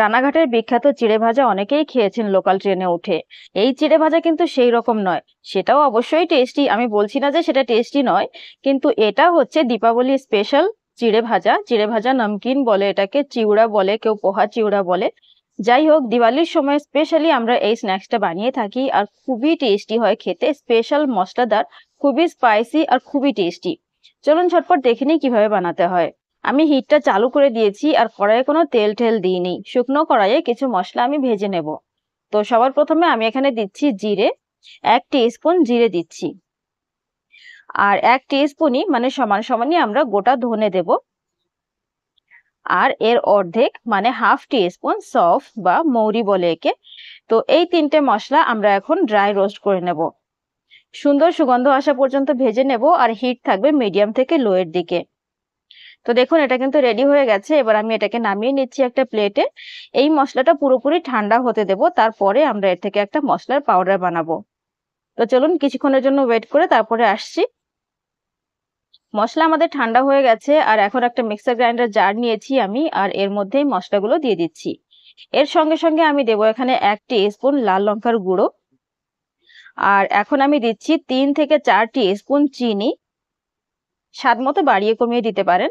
রানাঘাটের বিখ্যাত চিড়ে ভাজা অনেকেই খেয়েছেন লোকাল ট্রেনে উঠে এই চিড়ে ভাজা কিন্তু সেই রকম নয় সেটাও অবশ্যই টেস্টি আমি বলছি না যে সেটা টেস্টি নয় কিন্তু এটা হচ্ছে দীপাবলি স্পেশাল চিড়ে ভাজা চিড়ে ভাজা নমকিন বলে এটাকে চিউড়া বলে কেউ পোহা চিউড়া বলে যাই হোক দিওয়ালির সময় স্পেশালি আমরা এই স্ন্যাক্সটা বানিয়ে থাকি আর খুবই টেস্টি হয় খেতে স্পেশাল মশলাদার খুবই স্পাইসি আর খুবই টেস্টি চলুন ঝটপট দেখে নিই কিভাবে বানাতে হয় আমি হিটটা চালু করে দিয়েছি আর কড়াইয়ে কোনো তেল ঠেল দিইনি শুকনো কড়াইয়ে কিছু মশলা আমি ভেজে নেব তো সবার প্রথমে আমি এখানে দিচ্ছি জিরে এক স্পুন জিরে দিচ্ছি আর এক স্পুনই মানে সমান সমানই আমরা গোটা ধনে দেব আর এর অর্ধেক মানে হাফ স্পুন সফ বা মৌরি বলে একে তো এই তিনটে মশলা আমরা এখন ড্রাই রোস্ট করে নেব সুন্দর সুগন্ধ আসা পর্যন্ত ভেজে নেব আর হিট থাকবে মিডিয়াম থেকে লোয়ের দিকে তো দেখুন এটা কিন্তু রেডি হয়ে গেছে এবার আমি এটাকে নামিয়ে নিচ্ছি একটা প্লেটে এই মশলাটা পুরোপুরি ঠান্ডা হতে দেব তারপরে আমরা এর থেকে একটা মশলার পাউডার বানাবো তো চলুন কিছুক্ষণের জন্য ওয়েট করে তারপরে আসছি মশলা আমাদের ঠান্ডা হয়ে গেছে আর এখন একটা মিক্সার গ্রাইন্ডার জার নিয়েছি আমি আর এর মধ্যেই মশলাগুলো দিয়ে দিচ্ছি এর সঙ্গে সঙ্গে আমি দেব এখানে এক স্পুন লাল লঙ্কার গুঁড়ো আর এখন আমি দিচ্ছি তিন থেকে চার স্পুন চিনি স্বাদ মতো বাড়িয়ে কমিয়ে দিতে পারেন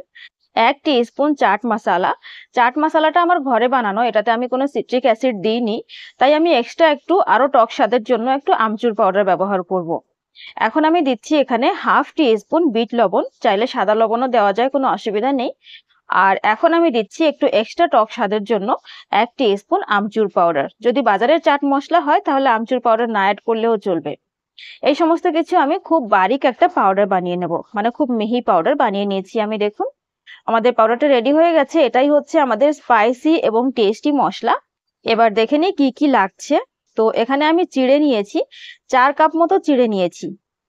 এক স্পুন চাট মশালা চাট মশালাটা আমার ঘরে বানানো এটাতে আমি কোনো সিট্রিক অ্যাসিড দিইনি তাই আমি এক্সট্রা একটু আরও টক স্বাদের জন্য একটু আমচুর পাউডার ব্যবহার করব। এখন আমি দিচ্ছি এখানে হাফ টি স্পুন বিট লবণ চাইলে সাদা লবণও দেওয়া যায় কোনো অসুবিধা নেই আর এখন আমি দিচ্ছি একটু এক্সট্রা টক স্বাদের জন্য এক টি স্পুন আমচুর পাউডার যদি বাজারের চাট মশলা হয় তাহলে আমচুর পাউডার না অ্যাড করলেও চলবে এই সমস্ত কিছু আমি খুব বারিক একটা পাউডার বানিয়ে নেব মানে খুব মিহি পাউডার বানিয়ে নিয়েছি আমি দেখুন আমাদের পাউডারটা রেডি হয়ে গেছে এটাই হচ্ছে আমাদের স্পাইসি এবং টেস্টি মশলা এবার দেখে নিই কি কি লাগছে তো এখানে আমি চিড়ে নিয়েছি চার কাপ মতো চিড়ে নিয়েছি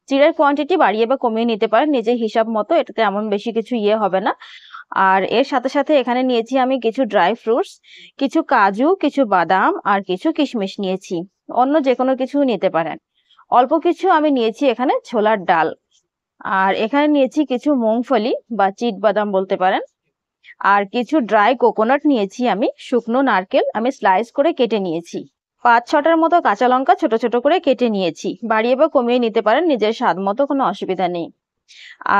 চিড়ের কোয়ান্টিটি বাড়িয়ে বা কমিয়ে নিতে পারেন নিজের হিসাব মতো এটাতে এমন বেশি কিছু ইয়ে হবে না আর এর সাথে সাথে এখানে নিয়েছি আমি কিছু ড্রাই ফ্রুটস কিছু কাজু কিছু বাদাম আর কিছু কিশমিশ নিয়েছি অন্য যে কোনো কিছু নিতে পারেন অল্প কিছু আমি নিয়েছি এখানে ছোলার ডাল আর এখানে নিয়েছি কিছু মুংফলি বা চিট বাদাম বলতে পারেন আর কিছু ড্রাই কোকোনাট নিয়েছি আমি শুকনো নারকেল আমি স্লাইস করে কেটে নিয়েছি পাঁচ ছটার মতো কাঁচা লঙ্কা ছোট ছোট করে কেটে নিয়েছি বাড়িয়ে বা কমিয়ে নিতে পারেন নিজের স্বাদ মতো কোনো অসুবিধা নেই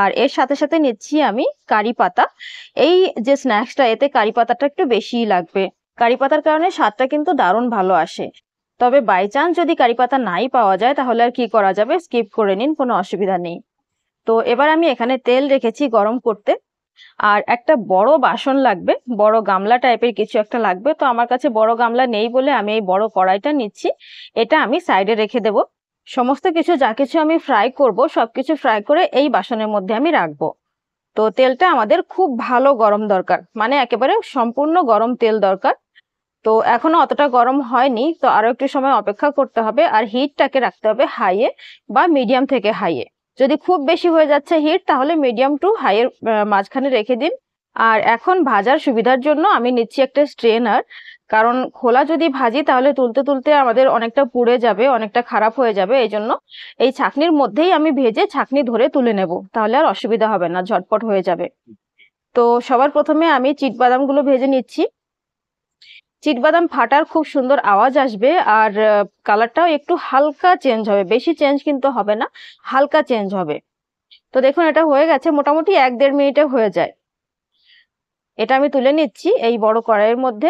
আর এর সাথে সাথে নিচ্ছি আমি কারি পাতা এই যে স্ন্যাক্সটা এতে কারি পাতাটা একটু বেশিই লাগবে কারি পাতার কারণে স্বাদটা কিন্তু দারুণ ভালো আসে তবে বাই চান্স যদি কারি পাতা নাই পাওয়া যায় তাহলে আর কি করা যাবে স্কিপ করে নিন কোনো অসুবিধা নেই তো এবার আমি এখানে তেল রেখেছি গরম করতে আর একটা বড় বাসন লাগবে বড় গামলা টাইপের কিছু একটা লাগবে তো আমার কাছে বড় গামলা নেই বলে আমি এই বড় কড়াইটা নিচ্ছি এটা আমি সাইডে রেখে দেব সমস্ত কিছু যা কিছু আমি ফ্রাই করব সব কিছু ফ্রাই করে এই বাসনের মধ্যে আমি রাখবো তো তেলটা আমাদের খুব ভালো গরম দরকার মানে একেবারে সম্পূর্ণ গরম তেল দরকার তো এখনো অতটা গরম হয়নি তো আরও একটু সময় অপেক্ষা করতে হবে আর হিটটাকে রাখতে হবে হাইয়ে বা মিডিয়াম থেকে হাইয়ে যদি খুব বেশি হয়ে যাচ্ছে হিট তাহলে মিডিয়াম টু হাইয়ের মাঝখানে রেখে দিন আর এখন ভাজার সুবিধার জন্য আমি নিচ্ছি একটা স্ট্রেনার কারণ খোলা যদি ভাজি তাহলে তুলতে তুলতে আমাদের অনেকটা পুড়ে যাবে অনেকটা খারাপ হয়ে যাবে এই জন্য এই ছাকনির মধ্যেই আমি ভেজে ছাকনি ধরে তুলে নেব তাহলে আর অসুবিধা হবে না ঝটপট হয়ে যাবে তো সবার প্রথমে আমি চিট বাদামগুলো ভেজে নিচ্ছি চিটবাদাম ফাটার খুব সুন্দর আওয়াজ আসবে আর কালারটাও একটু হালকা চেঞ্জ হবে বেশি চেঞ্জ কিন্তু হবে না হালকা চেঞ্জ হবে তো দেখুন এটা হয়ে গেছে মোটামুটি এক দেড় মিনিটে হয়ে যায় এটা আমি তুলে নিচ্ছি এই বড় কড়াইয়ের মধ্যে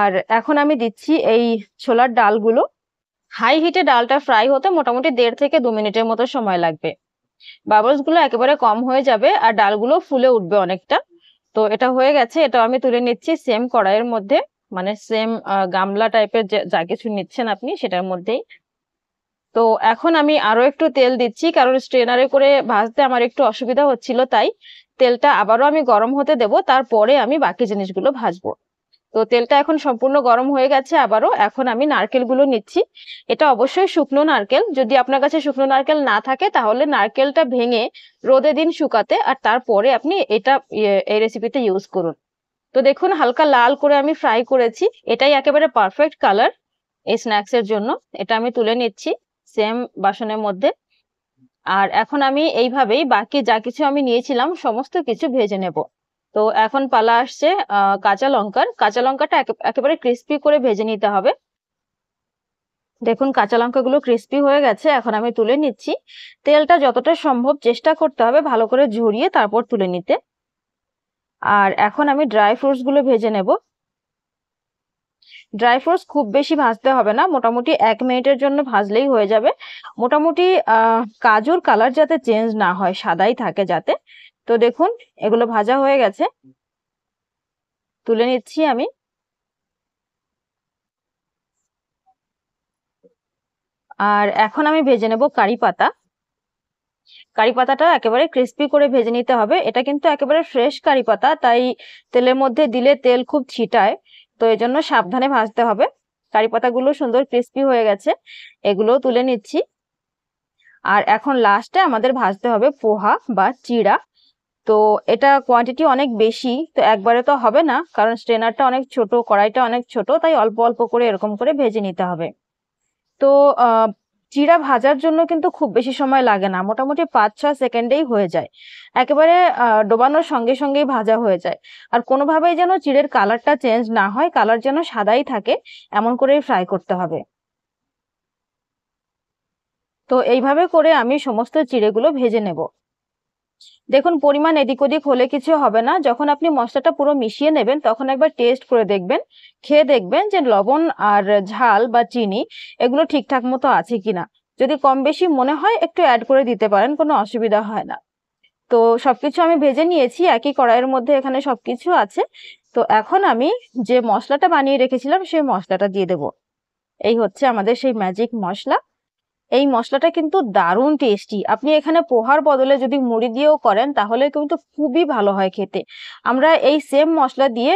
আর এখন আমি দিচ্ছি এই ছোলার ডালগুলো হাই হিটে ডালটা ফ্রাই হতে মোটামুটি দেড় থেকে দু মিনিটের মতো সময় লাগবে বাবলসগুলো একেবারে কম হয়ে যাবে আর ডালগুলো ফুলে উঠবে অনেকটা তো এটা হয়ে গেছে এটা আমি তুলে নিচ্ছি সেম কড়াইয়ের মধ্যে মানে সেম গামলা টাইপের যা কিছু নিচ্ছেন আপনি সেটার মধ্যেই তো এখন আমি আরও একটু তেল দিচ্ছি কারণ স্ট্রেনারে করে ভাজতে আমার একটু অসুবিধা হচ্ছিল তাই তেলটা আবারও আমি গরম হতে দেব তারপরে আমি বাকি জিনিসগুলো ভাজবো তো তেলটা এখন সম্পূর্ণ গরম হয়ে গেছে আবারও এখন আমি নারকেলগুলো নিচ্ছি এটা অবশ্যই শুকনো নারকেল যদি আপনার কাছে শুকনো নারকেল না থাকে তাহলে নারকেলটা ভেঙে রোদে দিন শুকাতে আর তারপরে আপনি এটা ইয়ে, এই রেসিপিতে ইউজ করুন তো দেখুন হালকা লাল করে আমি ফ্রাই করেছি এটাই একেবারে পারফেক্ট কালার এই স্ন্যাক্সের জন্য এটা আমি তুলে নিচ্ছি সেম বাসনের মধ্যে আর এখন আমি এইভাবেই বাকি যা কিছু আমি নিয়েছিলাম সমস্ত কিছু ভেজে নেবো তো এখন পালা আসছে কাঁচা লঙ্কার কাঁচা লঙ্কাটা একেবারে ক্রিস্পি করে ভেজে নিতে হবে দেখুন কাঁচা লঙ্কাগুলো ক্রিস্পি হয়ে গেছে এখন আমি তুলে নিচ্ছি তেলটা যতটা সম্ভব চেষ্টা করতে হবে ভালো করে ঝরিয়ে তারপর তুলে নিতে আর এখন আমি ড্রাই ফ্রুটসগুলো ভেজে নেব ড্রাই ফ্রুটস খুব বেশি ভাজতে হবে না মোটামুটি এক মিনিটের জন্য ভাজলেই হয়ে যাবে মোটামুটি কাজুর কালার যাতে চেঞ্জ না হয় সাদাই থাকে যাতে তো দেখুন এগুলো ভাজা হয়ে গেছে তুলে নিচ্ছি আমি আর এখন আমি ভেজে নেব কারি পাতা কারি পাতাটা একেবারে ক্রিস্পি করে ভেজে নিতে হবে এটা কিন্তু একেবারে ফ্রেশ কারি পাতা তাই তেলের মধ্যে দিলে তেল খুব ছিটায় তো এই জন্য সাবধানে ভাজতে হবে কারি পাতাগুলো সুন্দর ক্রিস্পি হয়ে গেছে এগুলো তুলে নিচ্ছি আর এখন লাস্টে আমাদের ভাজতে হবে পোহা বা চিড়া তো এটা কোয়ান্টিটি অনেক বেশি তো একবারে তো হবে না কারণ স্ট্রেনারটা অনেক ছোট কড়াইটা অনেক ছোট তাই অল্প অল্প করে এরকম করে ভেজে নিতে হবে তো চিড়া ভাজার জন্য কিন্তু খুব বেশি সময় লাগে না মোটামুটি পাঁচ ছ সেকেন্ডেই হয়ে যায় একেবারে ডোবানোর সঙ্গে সঙ্গেই ভাজা হয়ে যায় আর কোনোভাবেই যেন চিড়ের কালারটা চেঞ্জ না হয় কালার যেন সাদাই থাকে এমন করেই ফ্রাই করতে হবে তো এইভাবে করে আমি সমস্ত চিড়েগুলো ভেজে নেব দেখুন পরিমাণ এদিক ওদিক হলে কিছু হবে না যখন আপনি মশলাটা পুরো মিশিয়ে নেবেন তখন একবার টেস্ট করে দেখবেন খেয়ে দেখবেন যে লবণ আর ঝাল বা চিনি এগুলো ঠিকঠাক মতো আছে কিনা যদি কম বেশি মনে হয় একটু অ্যাড করে দিতে পারেন কোনো অসুবিধা হয় না তো সবকিছু আমি ভেজে নিয়েছি একই কড়াইয়ের মধ্যে এখানে সবকিছু আছে তো এখন আমি যে মশলাটা বানিয়ে রেখেছিলাম সেই মশলাটা দিয়ে দেব এই হচ্ছে আমাদের সেই ম্যাজিক মশলা এই মশলাটা কিন্তু দারুণ টেস্টি আপনি এখানে পোহার বদলে যদি মুড়ি দিয়েও করেন তাহলে কিন্তু খুবই ভালো হয় খেতে আমরা এই সেম মশলা দিয়ে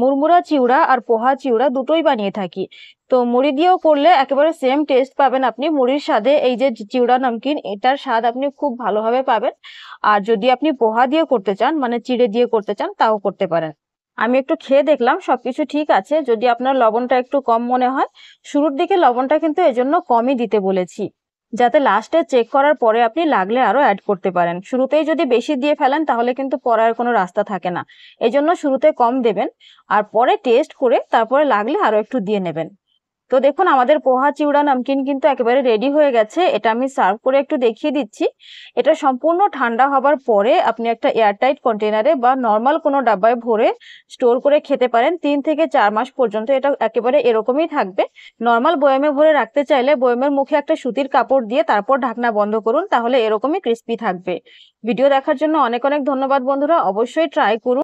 মুরমুরা চিউড়া আর পোহা চিউড়া দুটোই বানিয়ে থাকি তো মুড়ি দিয়েও করলে একেবারে সেম টেস্ট পাবেন আপনি মুড়ির স্বাদে এই যে চিউড়া নমকিন এটার স্বাদ আপনি খুব ভালোভাবে পাবেন আর যদি আপনি পোহা দিয়ে করতে চান মানে চিড়ে দিয়ে করতে চান তাও করতে পারেন আমি একটু খেয়ে দেখলাম সব কিছু ঠিক আছে যদি আপনার লবণটা একটু কম মনে হয় শুরুর দিকে লবণটা কিন্তু এজন্য কমই দিতে বলেছি যাতে লাস্টে চেক করার পরে আপনি লাগলে আরও অ্যাড করতে পারেন শুরুতেই যদি বেশি দিয়ে ফেলেন তাহলে কিন্তু পরার কোনো রাস্তা থাকে না এজন্য শুরুতে কম দেবেন আর পরে টেস্ট করে তারপরে লাগলে আরও একটু দিয়ে নেবেন তো দেখুন আমাদের পোহা চিউড়া নামকিন কিন্তু একেবারে রেডি হয়ে গেছে এটা আমি সার্ভ করে একটু দেখিয়ে দিচ্ছি এটা সম্পূর্ণ ঠান্ডা হবার পরে আপনি একটা এয়ারটাইট কন্টেনারে বা নর্মাল কোনো ডাব্বায় ভরে স্টোর করে খেতে পারেন তিন থেকে চার মাস পর্যন্ত এটা একেবারে এরকমই থাকবে নর্মাল বয়মে ভরে রাখতে চাইলে বয়মের মুখে একটা সুতির কাপড় দিয়ে তারপর ঢাকনা বন্ধ করুন তাহলে এরকমই ক্রিস্পি থাকবে ভিডিও দেখার জন্য অনেক অনেক ধন্যবাদ বন্ধুরা অবশ্যই ট্রাই করুন